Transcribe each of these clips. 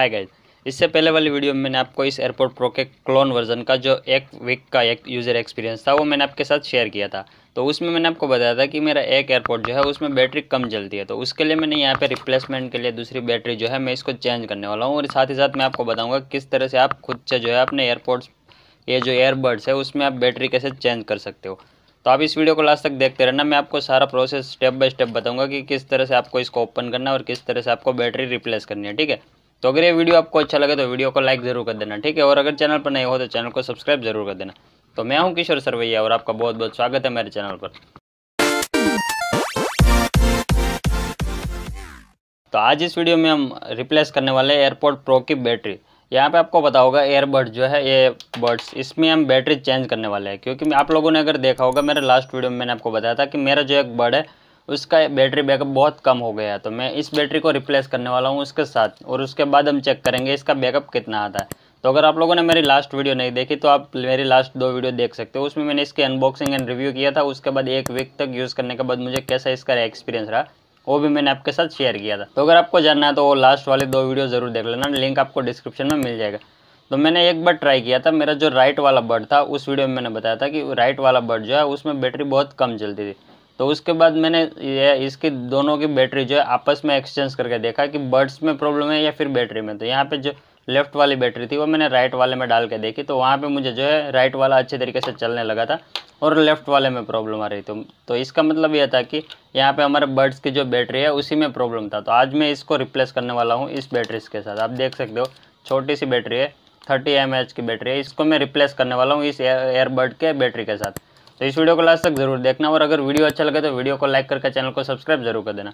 hi guys इससे पहले वाली वीडियो में मैंने आपको इस एयरपोर्ट प्रो के क्लोन वर्जन का जो एक वीक का एक यूज़र एक्सपीरियंस था वो मैंने आपके साथ शेयर किया था तो उसमें मैंने आपको बताया था कि मेरा एक एयरपोर्ट जो है उसमें बैटरी कम जलती है तो उसके लिए मैंने यहाँ पे रिप्लेसमेंट के लिए दूसरी बैटरी जो है मैं इसको चेंज करने वाला हूँ और साथ ही साथ मैं आपको बताऊँगा किस तरह से आप खुद से जो है अपने एयरपोर्ट्स ये जो एयरबड्स है उसमें आप बैटरी कैसे चेंज कर सकते हो तो आप इस वीडियो को लास्ट तक देखते रहना मैं आपको सारा प्रोसेस स्टेप बाय स्टेप बताऊंगा कि किस तरह से आपको इसको ओपन करना है और किस तरह से आपको बैटरी रिप्लेस करनी है ठीक है तो अगर ये वीडियो आपको अच्छा लगे तो वीडियो को लाइक ज़रूर कर देना ठीक है और अगर चैनल पर नहीं हो तो चैनल को सब्सक्राइब जरूर कर देना तो मैं हूँ किशोर सरवैया और आपका बहुत बहुत स्वागत है मेरे चैनल पर तो आज इस वीडियो में हम रिप्लेस करने वाले एयरपोर्ट प्रो की बैटरी यहाँ पे आपको पता होगा एयरबड्स जो है ये बर्ड्स इसमें हम बैटरी चेंज करने वाले हैं क्योंकि आप लोगों ने अगर देखा होगा मेरे लास्ट वीडियो में मैंने आपको बताया था कि मेरा जो एक बर्ड है उसका बैटरी बैकअप बहुत कम हो गया है तो मैं इस बैटरी को रिप्लेस करने वाला हूँ उसके साथ और उसके बाद हम चेक करेंगे इसका बैकअप कितना आता है तो अगर आप लोगों ने मेरी लास्ट वीडियो नहीं देखी तो आप मेरी लास्ट दो वीडियो देख सकते हो उसमें मैंने इसके अनबॉक्सिंग एंड रिव्यू किया था उसके बाद एक वीक तक यूज़ करने के बाद मुझे कैसा इसका एक्सपीरियंस रहा वो भी मैंने आपके साथ शेयर किया था तो अगर आपको जानना है तो वो लास्ट वाले दो वीडियो ज़रूर देख लेना लिंक आपको डिस्क्रिप्शन में मिल जाएगा तो मैंने एक बार ट्राई किया था मेरा जो राइट वाला बर्ड था उस वीडियो में मैंने बताया था कि राइट वाला बर्ड जो है उसमें बैटरी बहुत कम चलती थी तो उसके बाद मैंने ये इसकी दोनों की बैटरी जो है आपस में एक्सचेंज करके देखा कि बर्ड्स में प्रॉब्लम है या फिर बैटरी में तो यहाँ पे जो लेफ्ट वाली बैटरी थी वो मैंने राइट वाले में डाल के देखी तो वहाँ पे मुझे जो है राइट वाला अच्छे तरीके से चलने लगा था और लेफ्ट वाले में प्रॉब्लम आ रही थी तो इसका मतलब यह था कि यहाँ पर हमारे बर्ड्स की जो बैटरी है उसी में प्रॉब्लम था तो आज मैं इसको रिप्लेस करने वाला हूँ इस बैटरीज के साथ आप देख सकते हो छोटी सी बैटरी है थर्टी एम की बैटरी है इसको मैं रिप्लेस करने वाला हूँ इस एयरबर्ड के बैटरी के साथ तो इस वीडियो को लास्ट तक जरूर देखना और अगर वीडियो अच्छा लगे तो वीडियो को लाइक करके चैनल को सब्सक्राइब जरूर कर देना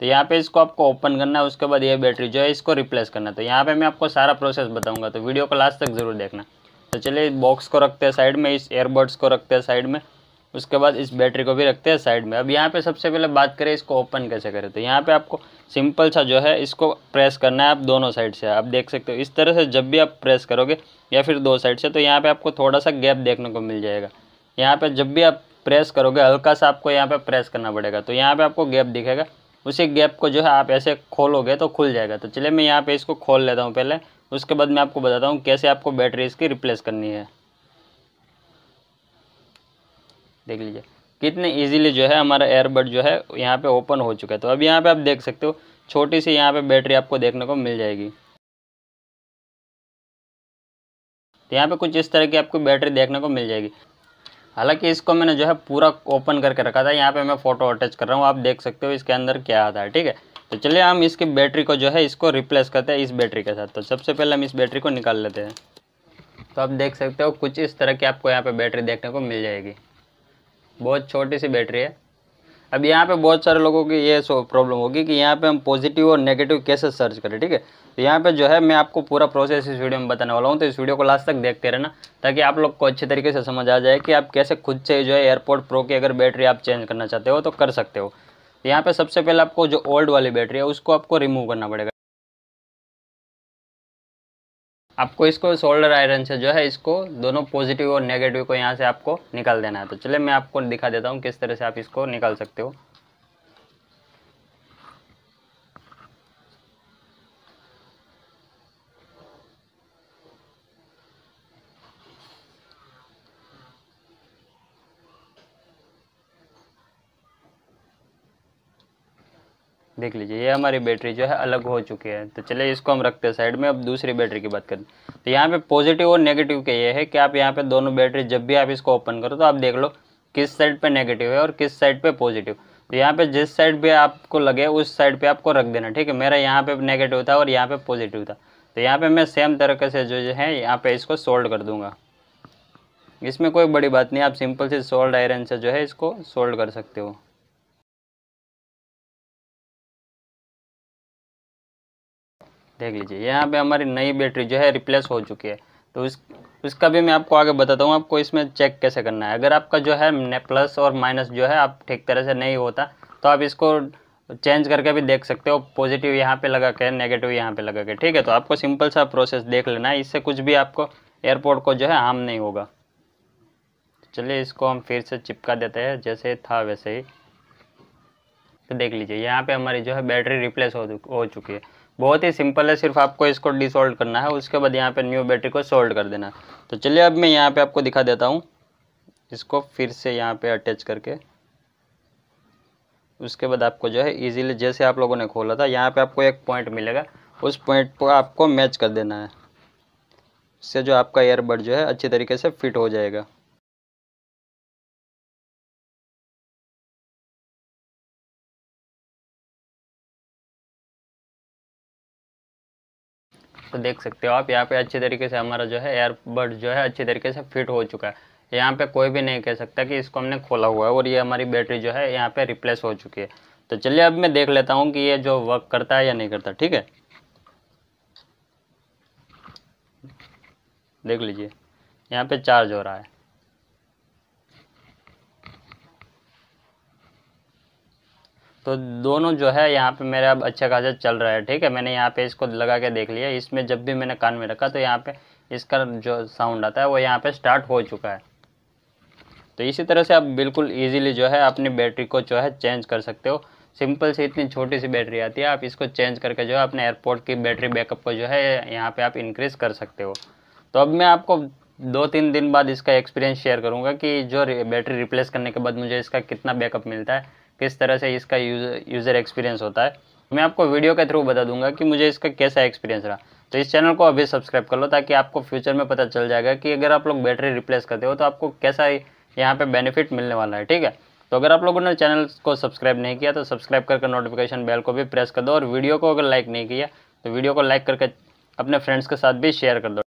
तो यहाँ पे इसको आपको ओपन करना है उसके बाद ये बैटरी जो है इसको रिप्लेस करना तो यहाँ पे मैं आपको सारा प्रोसेस बताऊँगा तो वीडियो को लास्ट तक जरूर देखना तो चलिए बॉक्स को रखते हैं साइड में इस एयरबड्स को रखते हैं साइड में उसके बाद इस बैटरी को भी रखते हैं साइड में अब यहाँ पे सबसे पहले बात करें इसको ओपन कैसे करें तो यहाँ पे आपको सिंपल सा जो है इसको प्रेस करना है आप दोनों साइड से आप देख सकते हो इस तरह से जब भी आप प्रेस करोगे या फिर दो साइड से तो यहाँ पे आपको थोड़ा सा गैप देखने को मिल जाएगा यहाँ पे जब भी आप प्रेस करोगे हल्का सा आपको यहाँ पे प्रेस करना पड़ेगा तो यहाँ पे आपको गैप दिखेगा उसी गैप को जो है आप ऐसे खोलोगे तो खुल जाएगा तो चलिए मैं यहाँ पे इसको खोल लेता हूँ पहले उसके बाद मैं आपको बताता हूँ कैसे आपको बैटरी इसकी रिप्लेस करनी है देख लीजिए कितने ईजिली जो है हमारा एयरबड जो है यहाँ पे ओपन हो चुका है तो अब यहाँ पे आप देख सकते हो छोटी सी यहाँ पे बैटरी आपको देखने को मिल जाएगी तो यहाँ पे कुछ इस तरह की आपको बैटरी देखने को मिल जाएगी हालांकि इसको मैंने जो है पूरा ओपन करके रखा था यहाँ पे मैं फ़ोटो अटैच कर रहा हूँ आप देख सकते हो इसके अंदर क्या आता है ठीक है तो चलिए हम इसकी बैटरी को जो है इसको रिप्लेस करते हैं इस बैटरी के साथ तो सबसे पहले हम इस बैटरी को निकाल लेते हैं तो आप देख सकते हो कुछ इस तरह की आपको यहाँ पर बैटरी देखने को मिल जाएगी बहुत छोटी सी बैटरी है अब यहाँ पे बहुत सारे लोगों की ये प्रॉब्लम होगी कि यहाँ पे हम पॉजिटिव और नेगेटिव केसेस सर्च करें ठीक है तो यहाँ पे जो है मैं आपको पूरा प्रोसेस इस वीडियो में बताने वाला हूँ तो इस वीडियो को लास्ट तक देखते रहना ताकि आप लोग को अच्छे तरीके से समझ आ जाए कि आप कैसे खुद से जो है एयरपोर्ट प्रो की अगर बैटरी आप चेंज करना चाहते हो तो कर सकते हो तो यहाँ पर सबसे पहले आपको जो ओल्ड वाली बैटरी है उसको आपको रिमूव करना पड़ेगा आपको इसको शोल्डर आयरन से जो है इसको दोनों पॉजिटिव और नेगेटिव को यहाँ से आपको निकाल देना है तो चलिए मैं आपको दिखा देता हूँ किस तरह से आप इसको निकाल सकते हो देख लीजिए ये हमारी बैटरी जो है अलग हो चुकी है तो चलिए इसको हम रखते हैं साइड में अब दूसरी बैटरी की बात करें तो यहाँ पे पॉजिटिव और नेगेटिव का ये है कि आप यहाँ पे दोनों बैटरी जब भी आप इसको ओपन करो तो आप देख लो किस साइड पे नेगेटिव है और किस साइड पे पॉजिटिव तो यहाँ पे जिस साइड पर आपको लगे उस साइड पर आपको रख देना ठीक है मेरा यहाँ पर नेगेटिव था और यहाँ पर पॉजिटिव था तो यहाँ पर मैं सेम तरीके से जो है यहाँ पर इसको सोल्ड कर दूँगा इसमें कोई बड़ी बात नहीं आप सिंपल से सोल्ड आयरन से जो है इसको सोल्ड कर सकते हो देख लीजिए यहाँ पे हमारी नई बैटरी जो है रिप्लेस हो चुकी है तो उस उसका भी मैं आपको आगे बताता हूँ आपको इसमें चेक कैसे करना है अगर आपका जो है प्लस और माइनस जो है आप ठीक तरह से नहीं होता तो आप इसको चेंज करके भी देख सकते हो पॉजिटिव यहाँ पे लगा के नेगेटिव यहाँ पे लगा के ठीक है तो आपको सिंपल सा प्रोसेस देख लेना है इससे कुछ भी आपको एयरपोर्ट को जो है हार्म नहीं होगा चलिए इसको हम फिर से चिपका देते हैं जैसे था वैसे ही तो देख लीजिए यहाँ पे हमारी जो है बैटरी रिप्लेस हो चुकी है बहुत ही सिंपल है सिर्फ आपको इसको डिसोल्व करना है उसके बाद यहाँ पे न्यू बैटरी को सोल्ड कर देना है तो चलिए अब मैं यहाँ पे आपको दिखा देता हूँ इसको फिर से यहाँ पे अटैच करके उसके बाद आपको जो है इजीली जैसे आप लोगों ने खोला था यहाँ पे आपको एक पॉइंट मिलेगा उस पॉइंट को आपको मैच कर देना है इससे जो आपका एयरबड जो है अच्छी तरीके से फिट हो जाएगा तो देख सकते हो आप यहाँ पे अच्छे तरीके से हमारा जो है एयरबड जो है अच्छे तरीके से फिट हो चुका है यहाँ पे कोई भी नहीं कह सकता कि इसको हमने खोला हुआ है और ये हमारी बैटरी जो है यहाँ पे रिप्लेस हो चुकी है तो चलिए अब मैं देख लेता हूँ कि ये जो वर्क करता है या नहीं करता ठीक है देख लीजिए यहाँ पे चार्ज हो रहा है तो दोनों जो है यहाँ पे मेरा अब अच्छा खासा चल रहा है ठीक है मैंने यहाँ पे इसको लगा के देख लिया इसमें जब भी मैंने कान में रखा तो यहाँ पे इसका जो साउंड आता है वो यहाँ पे स्टार्ट हो चुका है तो इसी तरह से आप बिल्कुल ईजिली जो है अपनी बैटरी को जो है चेंज कर सकते हो सिंपल से इतनी छोटी सी बैटरी आती है आप इसको चेंज करके जो है अपने एयरपोर्ट की बैटरी बैकअप को जो है यहाँ पर आप इंक्रीज़ कर सकते हो तो अब मैं आपको दो तीन दिन बाद इसका एक्सपीरियंस शेयर करूँगा कि जो बैटरी रिप्लेस करने के बाद मुझे इसका कितना बैकअप मिलता है किस तरह से इसका यूज़र एक्सपीरियंस होता है मैं आपको वीडियो के थ्रू बता दूंगा कि मुझे इसका कैसा एक्सपीरियंस रहा तो इस चैनल को अभी सब्सक्राइब कर लो ताकि आपको फ्यूचर में पता चल जाएगा कि अगर आप लोग बैटरी रिप्लेस करते हो तो आपको कैसा यहाँ पे बेनिफिट मिलने वाला है ठीक है तो अगर आप लोगों ने चैनल को सब्सक्राइब नहीं किया तो सब्सक्राइब करके नोटिफिकेशन बेल को भी प्रेस कर दो और वीडियो को अगर लाइक नहीं किया तो वीडियो को लाइक करके अपने फ्रेंड्स के साथ भी शेयर कर दो